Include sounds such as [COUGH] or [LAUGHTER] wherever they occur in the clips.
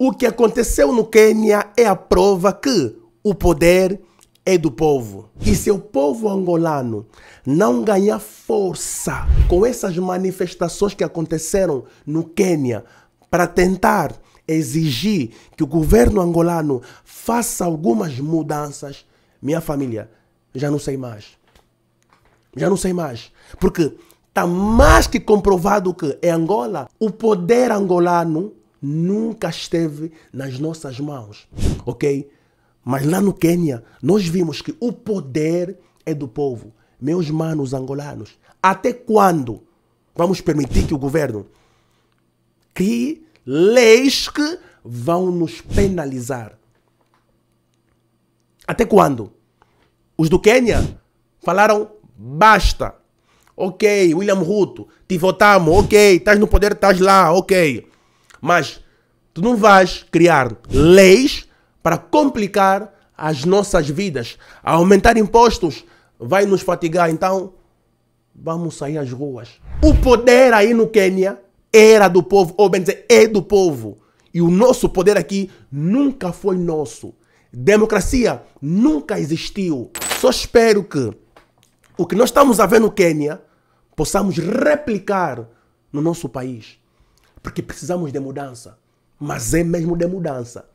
O que aconteceu no Quênia é a prova que o poder é do povo. E se o povo angolano não ganhar força com essas manifestações que aconteceram no Quênia para tentar exigir que o governo angolano faça algumas mudanças, minha família, já não sei mais. Já não sei mais. Porque está mais que comprovado que em Angola, o poder angolano nunca esteve nas nossas mãos, ok? Mas lá no Quênia, nós vimos que o poder é do povo. Meus manos angolanos, até quando vamos permitir que o governo crie leis que vão nos penalizar? Até quando? Os do Quênia falaram basta. Ok, William Ruto, te votamos. Ok, estás no poder, estás lá. Ok. Mas tu não vais criar leis para complicar as nossas vidas. aumentar impostos vai nos fatigar, então vamos sair às ruas. O poder aí no Quênia era do povo, ou bem dizer, é do povo. E o nosso poder aqui nunca foi nosso. Democracia nunca existiu. Só espero que o que nós estamos a ver no Quênia possamos replicar no nosso país porque precisamos de mudança. Mas é mesmo de mudança.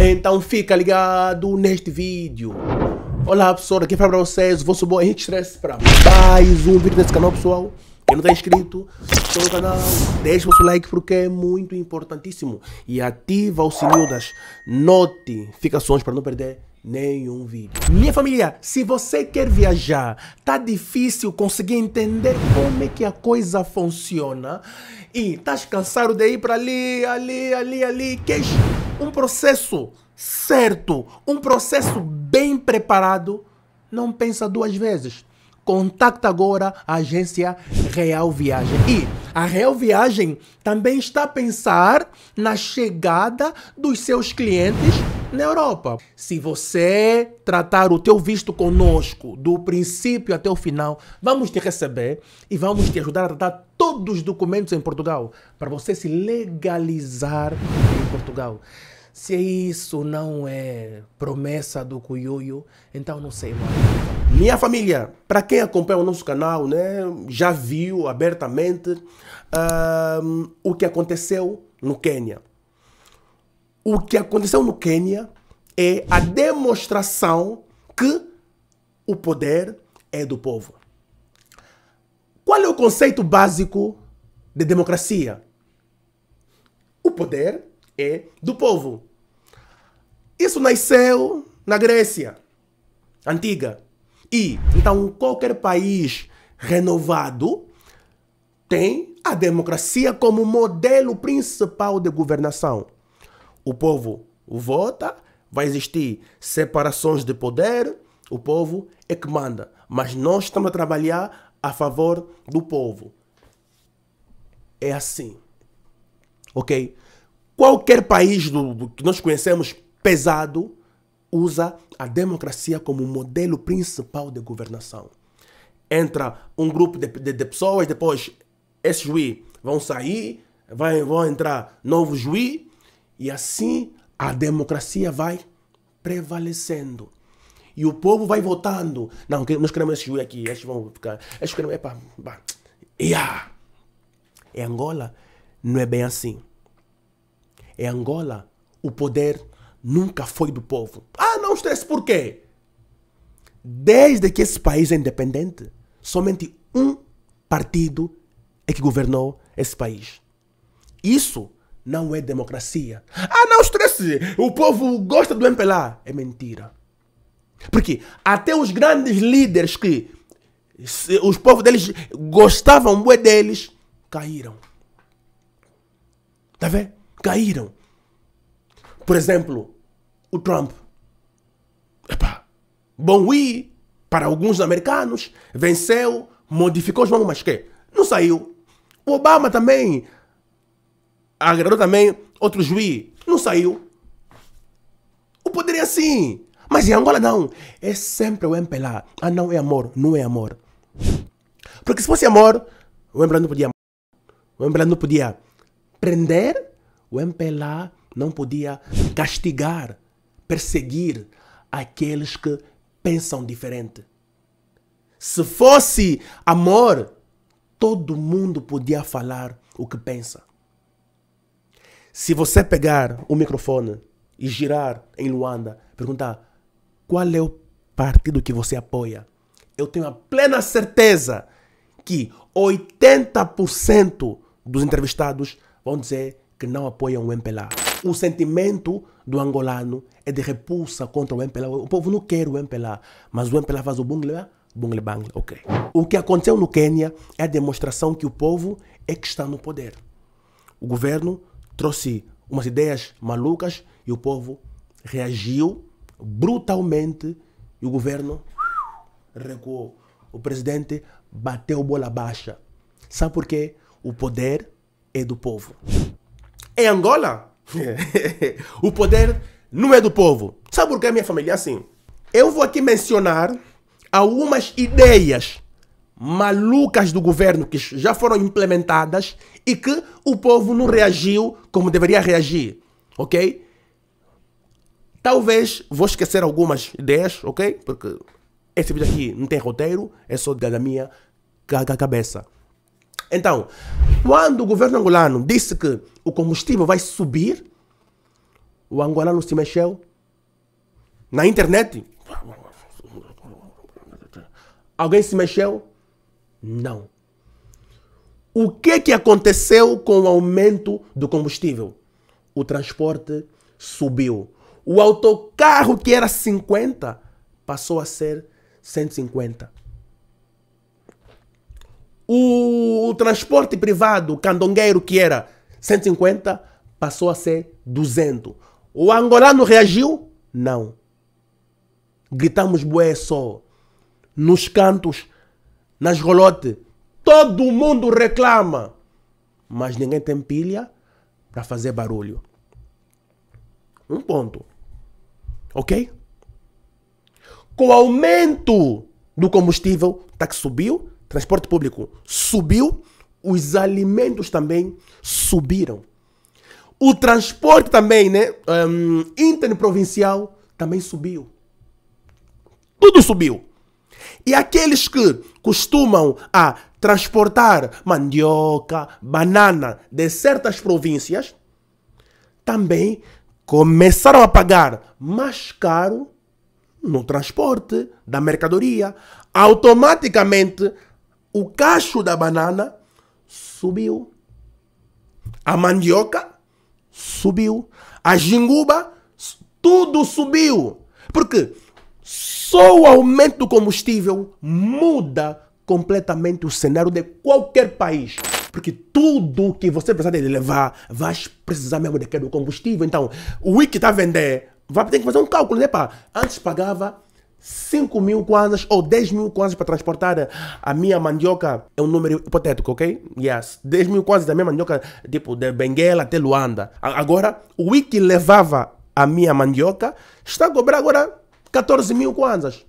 Então fica ligado neste vídeo. Olá pessoal, aqui fala para vocês, vou subir Henrique Stress para mais um vídeo nesse canal pessoal. Quem não está inscrito, se no canal, deixa o seu like porque é muito importantíssimo. E ativa o sininho das notificações para não perder nenhum vídeo. Minha família, se você quer viajar, tá difícil conseguir entender como é que a coisa funciona e tá cansado de ir para ali, ali, ali, ali, Que é Um processo certo, um processo bem preparado, não pensa duas vezes contacta agora a agência Real Viagem. E a Real Viagem também está a pensar na chegada dos seus clientes na Europa. Se você tratar o teu visto conosco do princípio até o final, vamos te receber e vamos te ajudar a tratar todos os documentos em Portugal para você se legalizar em Portugal. Se isso não é promessa do cuyuyo, então não sei mais. Minha família, para quem acompanha o nosso canal, né, já viu abertamente uh, o que aconteceu no Quênia. O que aconteceu no Quênia é a demonstração que o poder é do povo. Qual é o conceito básico de democracia? O poder é do povo. Isso nasceu na Grécia antiga. E então qualquer país renovado tem a democracia como modelo principal de governação. O povo vota, vai existir separações de poder, o povo é que manda, mas nós estamos a trabalhar a favor do povo. É assim. OK? Qualquer país do, do, que nós conhecemos pesado usa a democracia como modelo principal de governação. Entra um grupo de, de, de pessoas, depois esses juiz vão sair, vai, vão entrar novos juiz e assim a democracia vai prevalecendo. E o povo vai votando. Não, nós queremos esse juiz aqui, esses vão ficar. Esses queremos. Epa, Yeah. Em Angola não é bem assim. Em é Angola, o poder nunca foi do povo. Ah, não estresse, por quê? Desde que esse país é independente, somente um partido é que governou esse país. Isso não é democracia. Ah, não estresse, o povo gosta do MPLA. É mentira. Porque até os grandes líderes que os povos deles gostavam muito deles, caíram. Tá vendo? caíram. Por exemplo, o Trump. Epá, bom Wii, para alguns americanos, venceu, modificou os nomes, mas quê? Não saiu. O Obama também agradou também outro juiz, não saiu. O poder é assim, mas em Angola não. É sempre o MPLA. Ah não, é amor, não é amor. Porque se fosse amor, o MPLA não podia o MPLA não podia prender o MPLA não podia castigar, perseguir aqueles que pensam diferente. Se fosse amor, todo mundo podia falar o que pensa. Se você pegar o microfone e girar em Luanda, perguntar qual é o partido que você apoia, eu tenho a plena certeza que 80% dos entrevistados vão dizer que não apoiam o MPLA. O sentimento do angolano é de repulsa contra o MPLA. O povo não quer o MPLA, mas o MPLA faz o bungle, ah? bungle bangle, ok. O que aconteceu no Quênia é a demonstração que o povo é que está no poder. O governo trouxe umas ideias malucas e o povo reagiu brutalmente e o governo recuou. O presidente bateu bola baixa. Sabe por quê? O poder é do povo. Em é Angola, [LAUGHS] o poder não é do povo. Sabe por que a minha família é assim? Eu vou aqui mencionar algumas ideias malucas do governo que já foram implementadas e que o povo não reagiu como deveria reagir, ok? Talvez vou esquecer algumas ideias, ok? Porque esse vídeo aqui não tem roteiro, é só da minha cabeça. Então, quando o governo angolano disse que o combustível vai subir, o angolano se mexeu. Na internet, alguém se mexeu? Não. O que que aconteceu com o aumento do combustível? O transporte subiu. O autocarro que era 50 passou a ser 150. O, o transporte privado, candongueiro que era 150, passou a ser 200. O angolano reagiu? Não. Gritamos bué só. Nos cantos, nas rolotes. Todo mundo reclama. Mas ninguém tem pilha para fazer barulho. Um ponto. Ok? Com o aumento do combustível, tá que subiu, transporte público subiu, os alimentos também subiram. O transporte também, né? Um, interprovincial também subiu. Tudo subiu. E aqueles que costumam a transportar mandioca, banana de certas províncias, também começaram a pagar mais caro no transporte da mercadoria. Automaticamente o cacho da banana subiu. A mandioca subiu. A jinguba, tudo subiu. Porque só o aumento do combustível muda completamente o cenário de qualquer país. Porque tudo que você precisar de levar, vai precisar mesmo daquele combustível. Então, o Wiki está a vender, vai ter que fazer um cálculo, né pá? Antes pagava 5 mil kwanzas ou 10 mil kwanzas para transportar a minha mandioca. É um número hipotético, ok? Yes. 10 mil kwanzas da minha mandioca, tipo, de Benguela até Luanda. Agora, o que levava a minha mandioca, está a cobrar agora 14 mil kwanzas.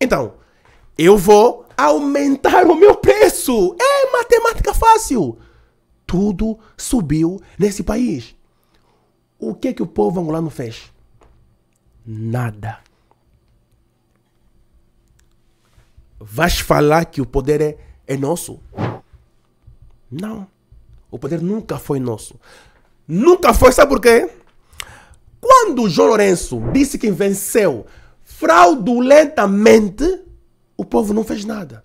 Então, eu vou aumentar o meu preço. É matemática fácil. Tudo subiu nesse país. O que é que o povo angolano fez? Nada. vais falar que o poder é, é nosso? Não. O poder nunca foi nosso. Nunca foi, sabe por quê? Quando João Lourenço disse que venceu fraudulentamente, o povo não fez nada.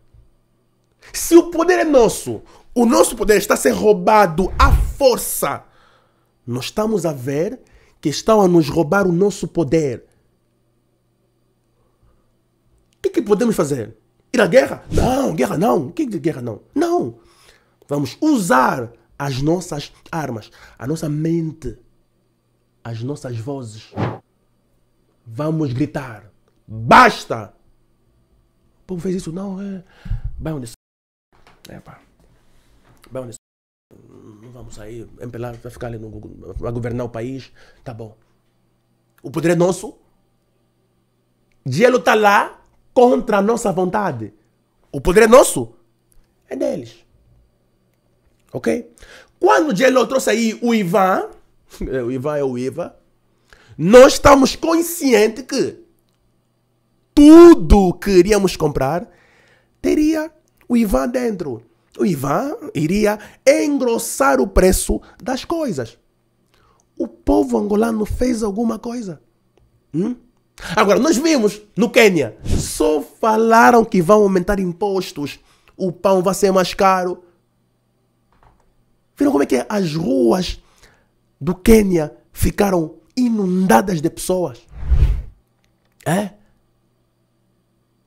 Se o poder é nosso, o nosso poder está sendo roubado à força. Nós estamos a ver que estão a nos roubar o nosso poder. O que, que podemos fazer? Ir à guerra? Não, guerra não. O que é guerra não? Não. Vamos usar as nossas armas, a nossa mente, as nossas vozes. Vamos gritar. Basta! O povo fez isso? Não, é. Vai onde. É, pá. Vai onde. Não vamos sair. MPLA vai ficar ali no. Vai governar o país. Tá bom. O poder é nosso. Gelo está lá contra a nossa vontade. O poder é nosso, é deles. Ok? Quando Jello trouxe aí o Ivan, [LAUGHS] é, o Ivan é o Iva, nós estamos conscientes que tudo que iríamos comprar teria o Ivan dentro. O Ivan iria engrossar o preço das coisas. O povo angolano fez alguma coisa? Hum? Agora, nós vimos no Quênia, só falaram que vão aumentar impostos, o pão vai ser mais caro. Viram como é que é? as ruas do Quênia ficaram inundadas de pessoas? É?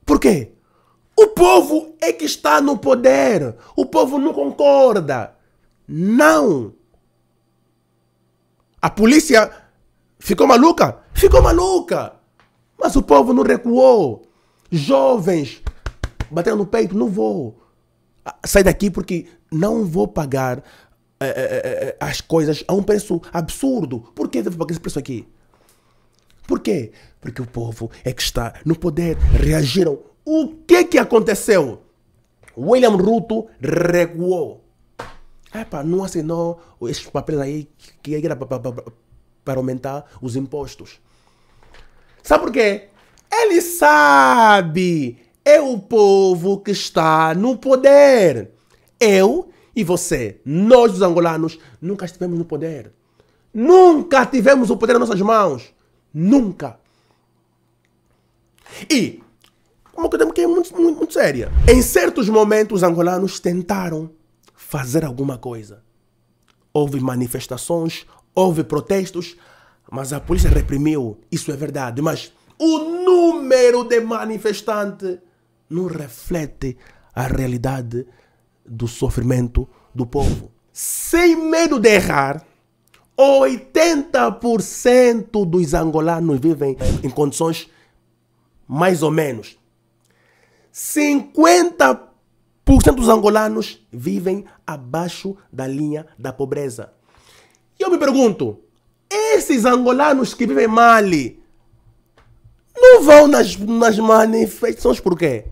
Por quê? O povo é que está no poder. O povo não concorda. Não. A polícia ficou maluca? Ficou maluca. Mas o povo não recuou. Jovens, batendo no peito, não vou. Sai daqui porque não vou pagar é, é, é, as coisas a um preço absurdo. Por que devo pagar esse preço aqui? Por quê? Porque o povo é que está no poder. Reagiram. O que que aconteceu? William Ruto recuou. Epa, não assinou esses papéis aí que era para aumentar os impostos. Sabe por quê? Ele sabe. É o povo que está no poder. Eu e você, nós os angolanos, nunca estivemos no poder. Nunca tivemos o poder nas nossas mãos. Nunca. E uma coisa que é muito, muito, muito séria. Em certos momentos, os angolanos tentaram fazer alguma coisa. Houve manifestações, houve protestos, mas a polícia reprimiu, isso é verdade. Mas o número de manifestantes não reflete a realidade do sofrimento do povo. Sem medo de errar, 80% dos angolanos vivem em condições mais ou menos. 50% dos angolanos vivem abaixo da linha da pobreza. E eu me pergunto, esses angolanos que vivem mal não vão nas, nas manifestações por quê?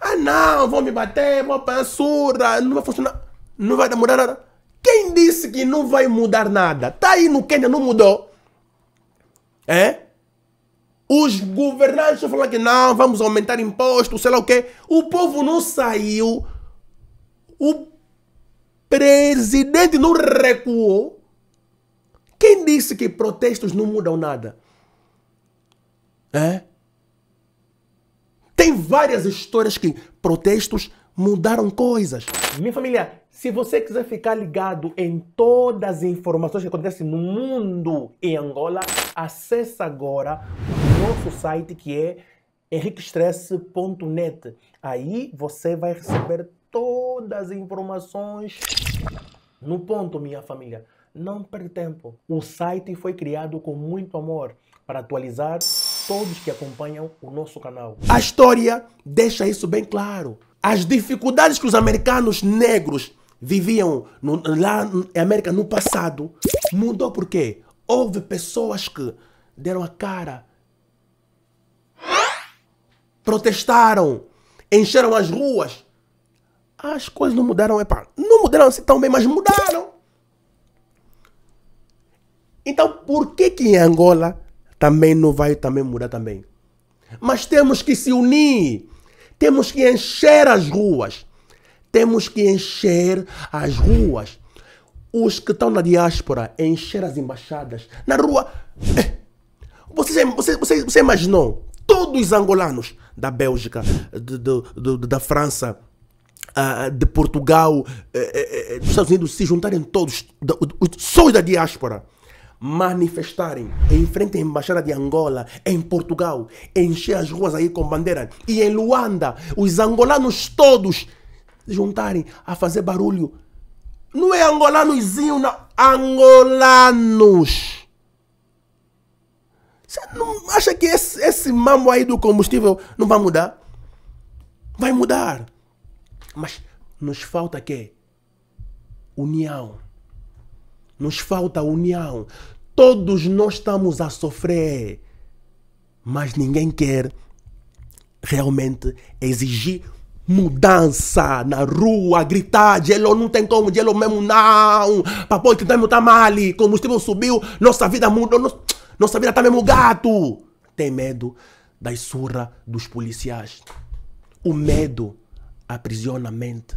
Ah não, vão me bater, vou censura, não vai funcionar, não vai mudar nada. Quem disse que não vai mudar nada? Tá aí no Quênia, não mudou. É? Os governantes falando que não, vamos aumentar imposto, sei lá o quê. O povo não saiu. O presidente não recuou. Quem disse que protestos não mudam nada? É? Tem várias histórias que protestos mudaram coisas. Minha família, se você quiser ficar ligado em todas as informações que acontecem no mundo e Angola, acesse agora o nosso site que é henriquestresse.net. Aí você vai receber todas as informações no ponto, minha família. Não perde tempo. O site foi criado com muito amor para atualizar todos que acompanham o nosso canal. A história deixa isso bem claro. As dificuldades que os americanos negros viviam no, lá na América no passado mudou porque houve pessoas que deram a cara, protestaram, encheram as ruas as coisas não mudaram, pá, não mudaram assim tão bem, mas mudaram. Então, por que que em Angola também não vai também mudar também? Mas temos que se unir. Temos que encher as ruas. Temos que encher as ruas. Os que estão na diáspora, encher as embaixadas. Na rua. Eh, você, você, você, você imaginou? Todos os angolanos da Bélgica, do, do, do, da França, uh, de Portugal, uh, uh, dos Estados Unidos se juntarem todos, da, os, da diáspora, manifestarem em frente à Embaixada de Angola, em Portugal, encher as ruas aí com bandeira. E em Luanda, os angolanos todos se juntarem a fazer barulho. Não é angolanozinho, não. Angolanos. Você não acha que esse, esse mambo aí do combustível não vai mudar? Vai mudar. Mas nos falta quê? União. Nos falta união. Todos nós estamos a sofrer, mas ninguém quer realmente exigir mudança na rua, gritar, gelo não tem como, gelo mesmo não, papo que mesmo tá mal, combustível subiu, nossa vida mudou, nossa, nossa vida tá mesmo gato. Tem medo da surra dos policiais. O medo aprisiona a mente.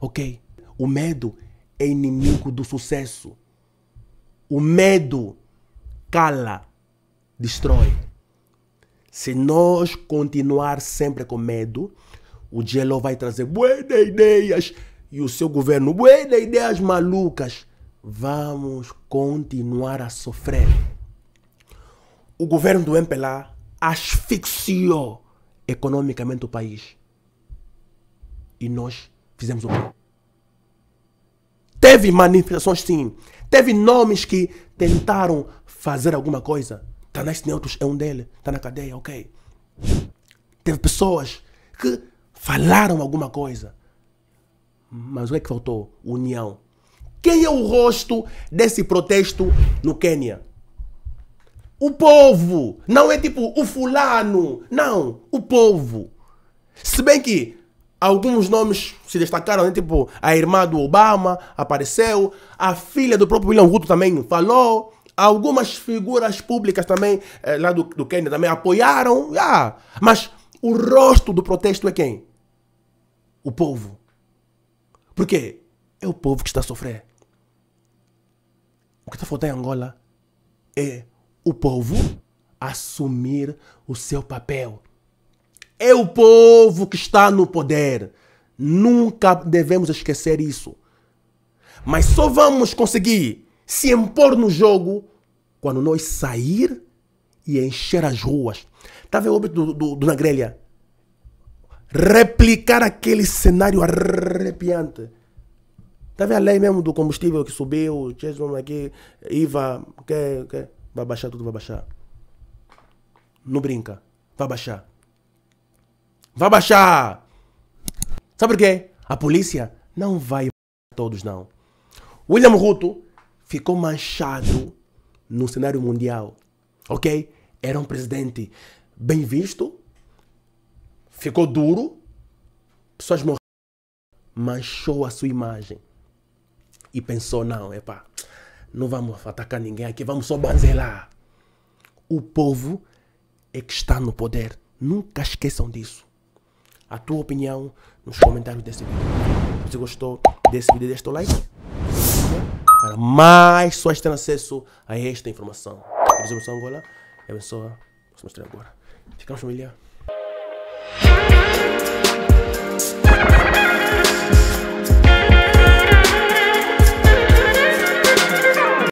Ok? O medo é inimigo do sucesso. O medo cala, destrói. Se nós continuar sempre com medo, o Gelo vai trazer buenas ideias e o seu governo, buenas ideias malucas. Vamos continuar a sofrer. O governo do MPLA asfixiou economicamente o país. E nós fizemos o quê? Teve manifestações, sim. Teve nomes que tentaram fazer alguma coisa. Tanais Neutros é um deles. Está na cadeia, ok. Teve pessoas que falaram alguma coisa. Mas o que é que faltou? União. Quem é o rosto desse protesto no Quênia? O povo. Não é tipo o fulano. Não. O povo. Se bem que Alguns nomes se destacaram, né? tipo a irmã do Obama apareceu, a filha do próprio William Ruto também falou, algumas figuras públicas também, eh, lá do, do Quênia também apoiaram, ah, mas o rosto do protesto é quem? O povo. Por quê? É o povo que está a sofrer. O que está faltando em Angola é o povo assumir o seu papel. É o povo que está no poder. Nunca devemos esquecer isso. Mas só vamos conseguir se impor no jogo quando nós sair e encher as ruas. Está vendo o óbito do, do, do Nagrelha? Replicar aquele cenário arrepiante. Está vendo a lei mesmo do combustível que subiu, aqui, IVA, que, que, vai baixar, tudo vai baixar. Não brinca, vai baixar. Vai baixar! Sabe por quê? A polícia não vai todos, não. William Ruto ficou manchado no cenário mundial, ok? Era um presidente bem visto, ficou duro, pessoas morreram, manchou a sua imagem. E pensou, não, epá, não vamos atacar ninguém aqui, vamos só banzelar. O povo é que está no poder. Nunca esqueçam disso a tua opinião nos comentários desse vídeo. Se gostou desse vídeo, deixa o like. Para mais pessoas terem acesso a esta informação. Eu sou o Angola e abençoa. Vou mostrar agora. Ficamos família